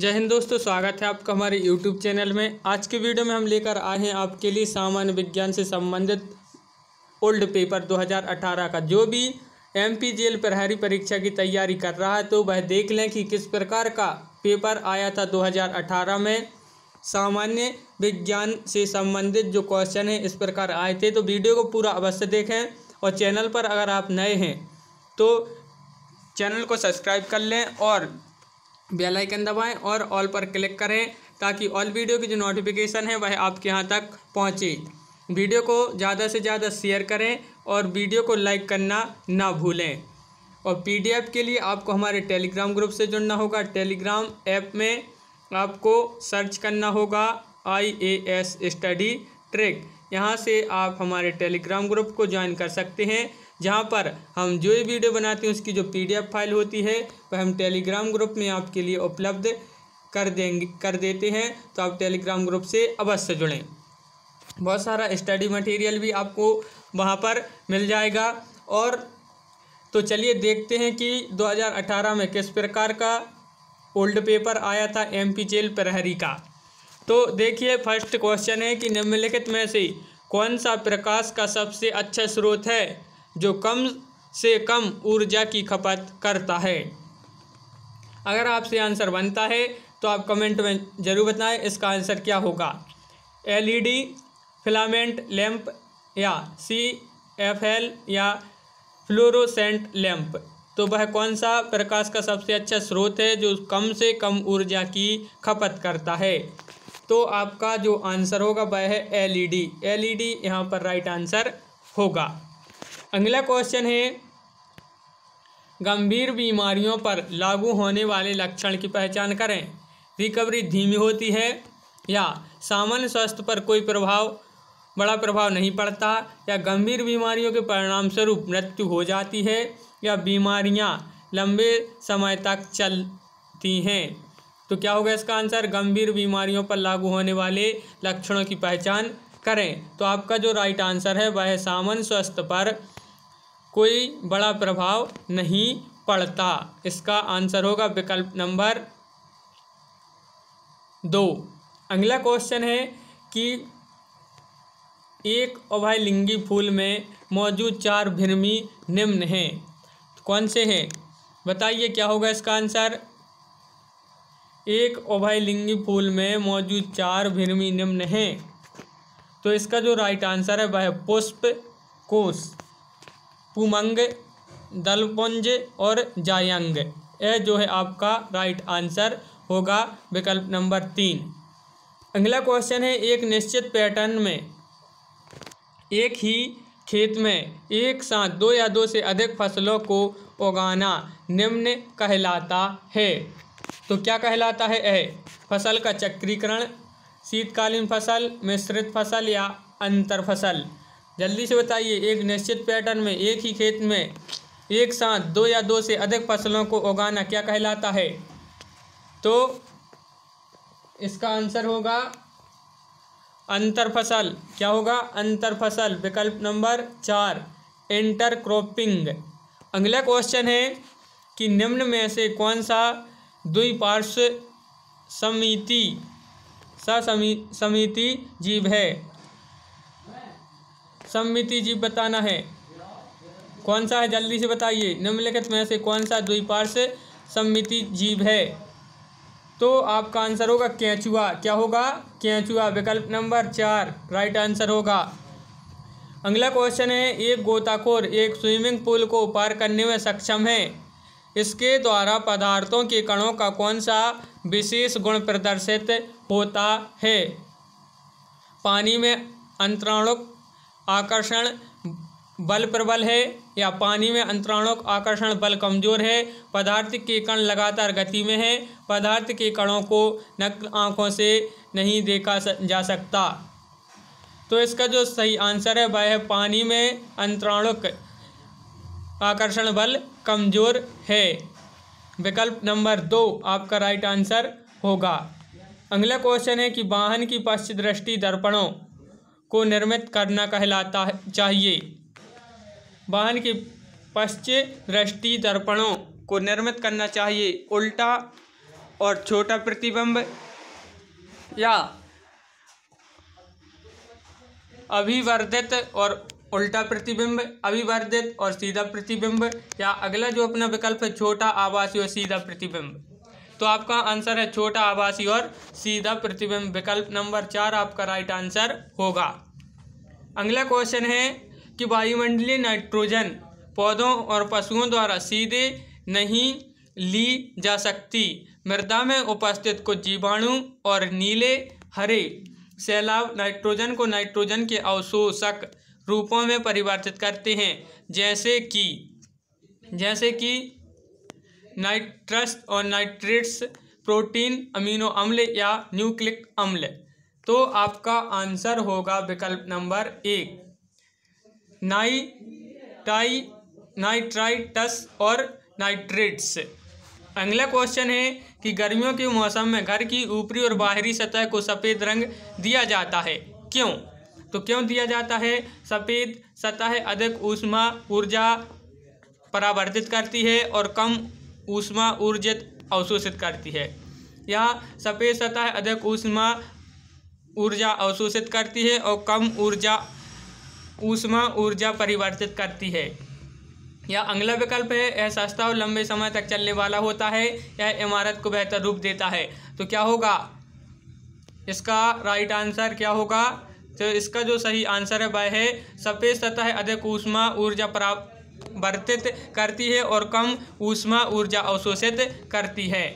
जय हिंद दोस्तों स्वागत है आपका हमारे यूट्यूब चैनल में आज के वीडियो में हम लेकर आए हैं आपके लिए सामान्य विज्ञान से संबंधित ओल्ड पेपर 2018 का जो भी एम पी जेल प्रहरी परीक्षा की तैयारी कर रहा है तो वह देख लें कि किस प्रकार का पेपर आया था 2018 में सामान्य विज्ञान से संबंधित जो क्वेश्चन है इस प्रकार आए थे तो वीडियो को पूरा अवश्य देखें और चैनल पर अगर आप नए हैं तो चैनल को सब्सक्राइब कर लें और बेल आइकन दबाएं और ऑल पर क्लिक करें ताकि ऑल वीडियो की जो नोटिफिकेशन है वह आपके यहाँ तक पहुँचे वीडियो को ज़्यादा से ज़्यादा शेयर करें और वीडियो को लाइक करना ना भूलें और पीडीएफ के लिए आपको हमारे टेलीग्राम ग्रुप से जुड़ना होगा टेलीग्राम ऐप में आपको सर्च करना होगा I A S study trick यहाँ से आप हमारे टेलीग्राम ग्रुप को ज्वाइन कर सकते हैं जहाँ पर हम जो भी वीडियो बनाते हैं उसकी जो पीडीएफ फाइल होती है वह हम टेलीग्राम ग्रुप में आपके लिए उपलब्ध कर देंगे कर देते हैं तो आप टेलीग्राम ग्रुप से अवश्य जुड़ें बहुत सारा स्टडी मटेरियल भी आपको वहाँ पर मिल जाएगा और तो चलिए देखते हैं कि 2018 में किस प्रकार का ओल्ड पेपर आया था पी जेल प्रहरी का तो देखिए फर्स्ट क्वेश्चन है कि निम्नलिखित में से कौन सा प्रकाश का सबसे अच्छा स्रोत है जो कम से कम ऊर्जा की खपत करता है अगर आपसे आंसर बनता है तो आप कमेंट में ज़रूर बताएं इसका आंसर क्या होगा एलईडी फिलामेंट लैंप या सी एफ एल या फ्लोरोसेंट लैंप तो वह कौन सा प्रकाश का सबसे अच्छा स्रोत है जो कम से कम ऊर्जा की खपत करता है तो आपका जो आंसर होगा वह है एलईडी एलईडी यहाँ पर राइट आंसर होगा अगला क्वेश्चन है गंभीर बीमारियों पर लागू होने वाले लक्षण की पहचान करें रिकवरी धीमी होती है या सामान्य स्वास्थ्य पर कोई प्रभाव बड़ा प्रभाव नहीं पड़ता या गंभीर बीमारियों के परिणाम स्वरूप मृत्यु हो जाती है या बीमारियां लंबे समय तक चलती हैं तो क्या होगा इसका आंसर गंभीर बीमारियों पर लागू होने वाले लक्षणों की पहचान करें तो आपका जो राइट आंसर है वह सामान्य स्वास्थ्य पर कोई बड़ा प्रभाव नहीं पड़ता इसका आंसर होगा विकल्प नंबर दो अगला क्वेश्चन है कि एक उभयलिंगी फूल में मौजूद चार भिर्मी निम्न हैं कौन से हैं बताइए क्या होगा इसका आंसर एक उभयलिंगी फूल में मौजूद चार भिर्मी निम्न हैं तो इसका जो राइट आंसर है वह पुष्प कोष पुमंग दलपुंज और जायंग यह जो है आपका राइट आंसर होगा विकल्प नंबर तीन अगला क्वेश्चन है एक निश्चित पैटर्न में एक ही खेत में एक साथ दो या दो से अधिक फसलों को उगाना निम्न कहलाता है तो क्या कहलाता है यह फसल का चक्रीकरण शीतकालीन फसल मिश्रित फसल या अंतर फसल जल्दी से बताइए एक निश्चित पैटर्न में एक ही खेत में एक साथ दो या दो से अधिक फसलों को उगाना क्या कहलाता है तो इसका आंसर होगा अंतर फसल क्या होगा अंतर फसल विकल्प नंबर चार इंटर क्रॉपिंग अगला क्वेश्चन है कि निम्न में से कौन सा द्विपार्श्व समिति समिति जीव है सम्मिति जीव बताना है कौन सा है जल्दी से बताइए निम्नलिखित में से कौन सा द्विपार्श सम्मिति जीव है तो आपका आंसर होगा कैचुआ क्या होगा कैचुआ विकल्प नंबर चार राइट आंसर होगा अगला क्वेश्चन है एक गोताखोर एक स्विमिंग पूल को पार करने में सक्षम है इसके द्वारा पदार्थों के कणों का कौन सा विशेष गुण प्रदर्शित होता है पानी में अंतराणुक आकर्षण बल प्रबल है या पानी में अंतराणुक आकर्षण बल कमजोर है पदार्थ के कण लगातार गति में है पदार्थ के कणों को नकल आँखों से नहीं देखा जा सकता तो इसका जो सही आंसर है वह है पानी में अंतराणुक आकर्षण बल कमजोर है विकल्प नंबर दो आपका राइट आंसर होगा अगला क्वेश्चन है कि वाहन की पश्च दृष्टि दर्पणों को निर्मित करना कहलाता चाहिए वाहन के पश्चिम दृष्टि दर्पणों को निर्मित करना चाहिए उल्टा और छोटा प्रतिबिंब या अभिवर्धित और उल्टा प्रतिबिंब अभिवर्धित और सीधा प्रतिबिंब या अगला जो अपना विकल्प है छोटा आवासीय और सीधा प्रतिबिंब तो आपका आंसर है छोटा आभासी और सीधा प्रतिबिंब विकल्प नंबर चार आपका राइट आंसर होगा अगला क्वेश्चन है कि वायुमंडलीय नाइट्रोजन पौधों और पशुओं द्वारा सीधे नहीं ली जा सकती मृदा में उपस्थित कुछ जीवाणु और नीले हरे सैलाब नाइट्रोजन को नाइट्रोजन के अवशोषक रूपों में परिवर्तित करते हैं जैसे कि जैसे कि नाइट्रस और नाइट्रेट्स प्रोटीन अमीनो अम्ल या न्यूक्लिक अम्ल तो आपका आंसर होगा विकल्प नंबर एक नाइटाई नाइट्राइटस और नाइट्रेट्स अगला क्वेश्चन है कि गर्मियों के मौसम में घर की ऊपरी और बाहरी सतह को सफ़ेद रंग दिया जाता है क्यों तो क्यों दिया जाता है सफ़ेद सतह अधिक ऊष्मा ऊर्जा परावर्तित करती है और कम ऊष्मा ऊर्जित अवशोषित करती है यह सफ़ेद सतह अधिक ऊष्मा ऊर्जा अवशोषित करती है और कम ऊर्जा ऊष्मा ऊर्जा परिवर्तित करती है यह अगला विकल्प है यह सस्ता और लंबे समय तक चलने वाला होता है यह इमारत को बेहतर रूप देता है तो क्या होगा इसका राइट आंसर क्या होगा तो इसका जो सही आंसर है वह है सफ़ेद सतह अधिक ऊष्मा ऊर्जा प्राप्त वर्तित करती है और कम ऊष्मा ऊर्जा अवशोषित करती है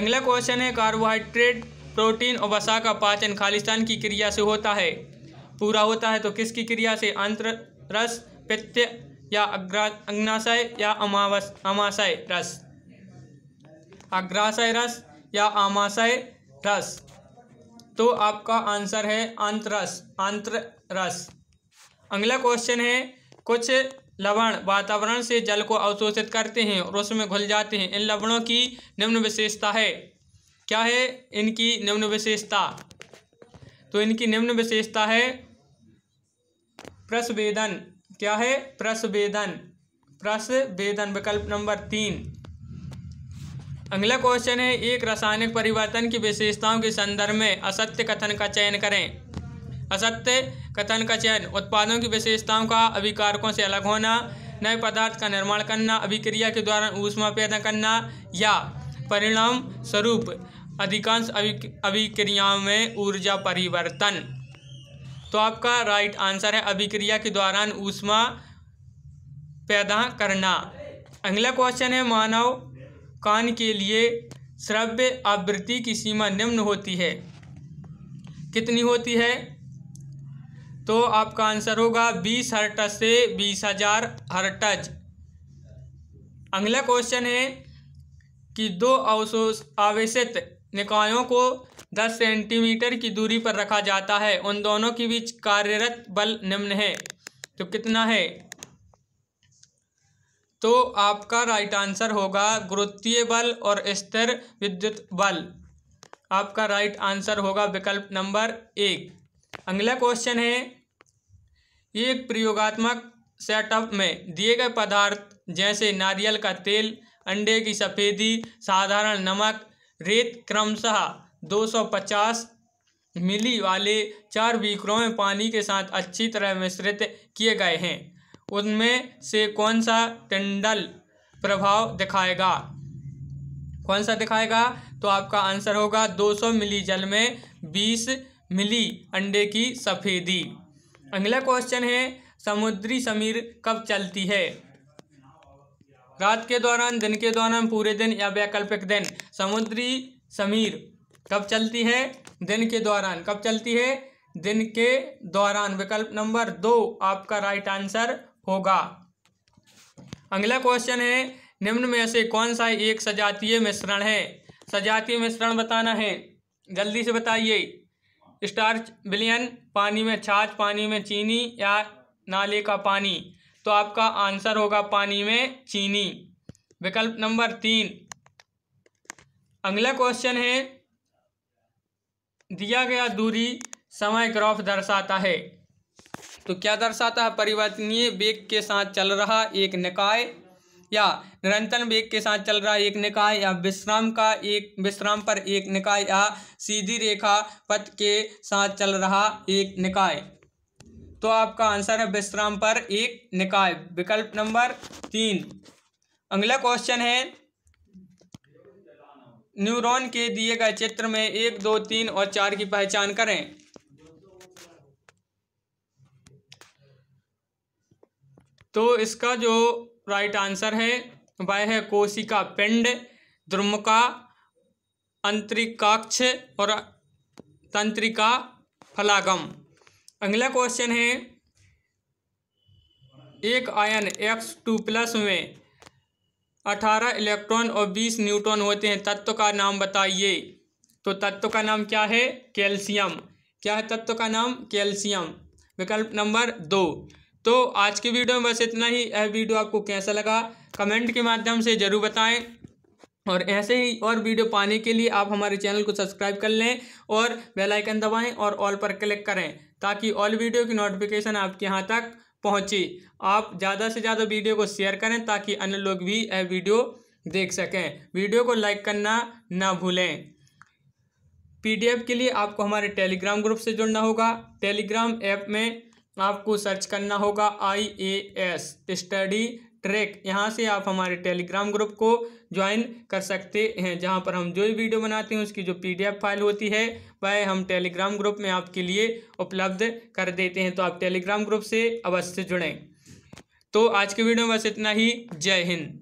अगला क्वेश्चन है कार्बोहाइड्रेट प्रोटीन और वसा का पाचन खालिस्तान की क्रिया से होता है पूरा होता है तो किसकी क्रिया से अंतर रस पित्त या अग्नाशय या अमाशय रस अग्राशय रस या आमाशय रस तो आपका आंसर है अंतरस अंतरस अगला क्वेश्चन है कुछ लवण वातावरण से जल को अवशोषित करते हैं और उसमें घुल जाते हैं इन लवणों की निम्न विशेषता है क्या है इनकी निम्न विशेषता तो इनकी निम्न विशेषता है प्रसवेदन क्या है प्रसवेदन प्रसवेदन विकल्प नंबर तीन अगला क्वेश्चन है एक रासायनिक परिवर्तन की विशेषताओं के संदर्भ में असत्य कथन का चयन करें असत्य कथन का चयन उत्पादों की विशेषताओं का अभिकारकों से अलग होना नए पदार्थ का निर्माण करना अभिक्रिया के द्वारा ऊष्मा पैदा करना या परिणाम स्वरूप अधिकांश अभिक्रियाओं में ऊर्जा परिवर्तन तो आपका राइट आंसर है अभिक्रिया के दौरान ऊष्मा पैदा करना अगला क्वेश्चन है मानव कान के लिए श्रव्य आवृत्ति की सीमा निम्न होती है कितनी होती है तो आपका आंसर होगा बीस हर्टज से बीस हजार हर्टज अगला क्वेश्चन है कि दो अवशोष आवेशित निकायों को 10 सेंटीमीटर की दूरी पर रखा जाता है उन दोनों के बीच कार्यरत बल निम्न है तो कितना है तो आपका राइट आंसर होगा गुरुत्वीय बल और स्थिर विद्युत बल आपका राइट आंसर होगा विकल्प नंबर एक अगला क्वेश्चन है एक प्रयोगात्मक सेटअप में दिए गए पदार्थ जैसे नारियल का तेल अंडे की सफ़ेदी साधारण नमक रेत क्रमशः 250 मिली वाले चार बीकरों में पानी के साथ अच्छी तरह मिश्रित किए गए हैं उनमें से कौन सा टंडल प्रभाव दिखाएगा कौन सा दिखाएगा तो आपका आंसर होगा 200 मिली जल में 20 मिली अंडे की सफ़ेदी अगला क्वेश्चन है समुद्री समीर कब चलती है रात के दौरान दिन के दौरान पूरे दिन या वैकल्पिक दिन समुद्री समीर कब चलती है दिन के दौरान कब चलती है दिन के दौरान विकल्प नंबर दो आपका राइट आंसर होगा अगला क्वेश्चन है निम्न में से कौन सा एक सजातीय मिश्रण है सजातीय मिश्रण बताना है जल्दी से बताइए स्टार्च बिलियन पानी में छाछ पानी में चीनी या नाले का पानी तो आपका आंसर होगा पानी में चीनी विकल्प नंबर तीन अगला क्वेश्चन है दिया गया दूरी समय ग्राफ दर्शाता है तो क्या दर्शाता है परिवर्तनीय वेग के साथ चल रहा एक निकाय या निरंतर वेग के साथ चल रहा एक निकाय या विश्राम का एक विश्राम पर एक निकाय या सीधी रेखा पथ के साथ चल रहा एक निकाय तो आपका आंसर है विश्राम पर एक निकाय विकल्प नंबर तीन अगला क्वेश्चन है न्यूरॉन के दिए गए चित्र में एक दो तीन और चार की पहचान करें तो इसका जो राइट आंसर है वह है कोशिका पिंड द्रुमका अंतरिकाक्ष और तंत्रिका फलागम अगला क्वेश्चन है एक आयन एक्स टू प्लस में अठारह इलेक्ट्रॉन और बीस न्यूट्रॉन होते हैं तत्व का नाम बताइए तो तत्व का नाम क्या है कैल्शियम क्या है तत्व का नाम कैल्शियम विकल्प नंबर दो तो आज के वीडियो में बस इतना ही यह वीडियो आपको कैसा लगा कमेंट के माध्यम से ज़रूर बताएं और ऐसे ही और वीडियो पाने के लिए आप हमारे चैनल को सब्सक्राइब कर लें और बेल आइकन दबाएं और ऑल पर क्लिक करें ताकि ऑल वीडियो की नोटिफिकेशन आपके यहाँ तक पहुँचे आप ज़्यादा से ज़्यादा वीडियो को शेयर करें ताकि अन्य लोग भी यह वीडियो देख सकें वीडियो को लाइक करना ना भूलें पीडीएफ के लिए आपको हमारे टेलीग्राम ग्रुप से जुड़ना होगा टेलीग्राम ऐप में आपको सर्च करना होगा I A S study track यहाँ से आप हमारे टेलीग्राम ग्रुप को ज्वाइन कर सकते हैं जहाँ पर हम जो भी वीडियो बनाते हैं उसकी जो पीडीएफ फाइल होती है वह हम टेलीग्राम ग्रुप में आपके लिए उपलब्ध कर देते हैं तो आप टेलीग्राम ग्रुप से अवश्य जुड़ें तो आज के वीडियो में बस इतना ही जय हिंद